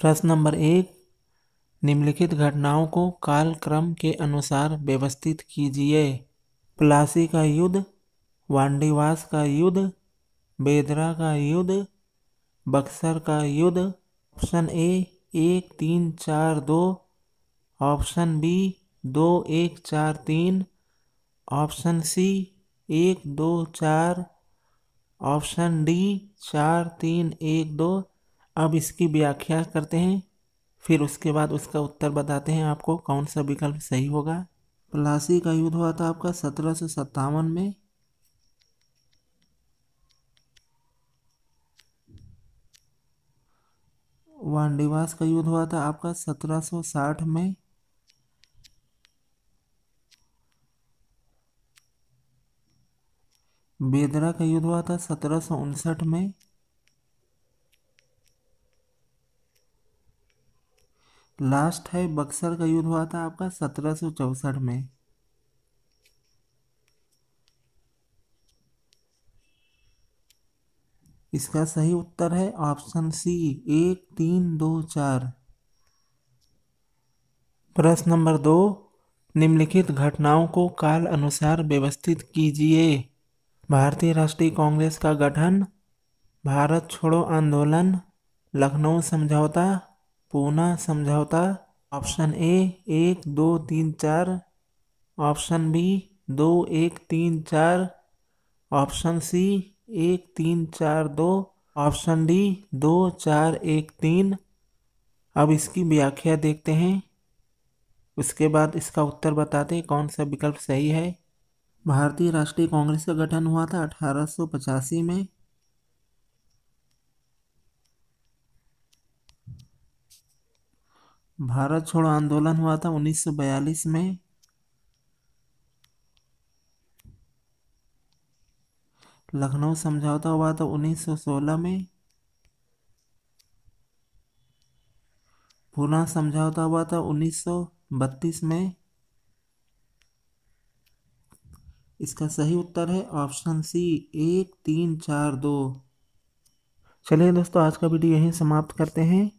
प्रश्न नंबर एक निम्नलिखित घटनाओं को कालक्रम के अनुसार व्यवस्थित कीजिए प्लासी का युद्ध वांडीवास का युद्ध बेदरा का युद्ध बक्सर का युद्ध ऑप्शन ए एक तीन चार दो ऑप्शन बी दो एक चार तीन ऑप्शन सी एक दो चार ऑप्शन डी चार तीन एक दो अब इसकी व्याख्या करते हैं फिर उसके बाद उसका उत्तर बताते हैं आपको कौन सा विकल्प सही होगा प्लासी का युद्ध हुआ था आपका सत्रह सौ सत्तावन में वांडिवास का युद्ध हुआ था आपका सत्रह सौ साठ में बेदरा का युद्ध हुआ था सत्रह सौ उनसठ में लास्ट है बक्सर का युद्ध हुआ था आपका सत्रह सौ चौसठ में इसका सही उत्तर है ऑप्शन सी एक तीन दो चार प्रश्न नंबर दो निम्नलिखित घटनाओं को काल अनुसार व्यवस्थित कीजिए भारतीय राष्ट्रीय कांग्रेस का गठन भारत छोड़ो आंदोलन लखनऊ समझौता पूना समझौता ऑप्शन ए एक दो तीन चार ऑप्शन बी दो एक तीन चार ऑप्शन सी एक तीन चार दो ऑप्शन डी दो चार एक तीन अब इसकी व्याख्या देखते हैं उसके बाद इसका उत्तर बताते हैं कौन सा विकल्प सही है भारतीय राष्ट्रीय कांग्रेस का गठन हुआ था अठारह में भारत छोड़ो आंदोलन हुआ था 1942 में लखनऊ समझौता हुआ था 1916 में पुनः समझौता हुआ था 1932 में इसका सही उत्तर है ऑप्शन सी एक तीन चार दो चलिए दोस्तों आज का वीडियो यहीं समाप्त करते हैं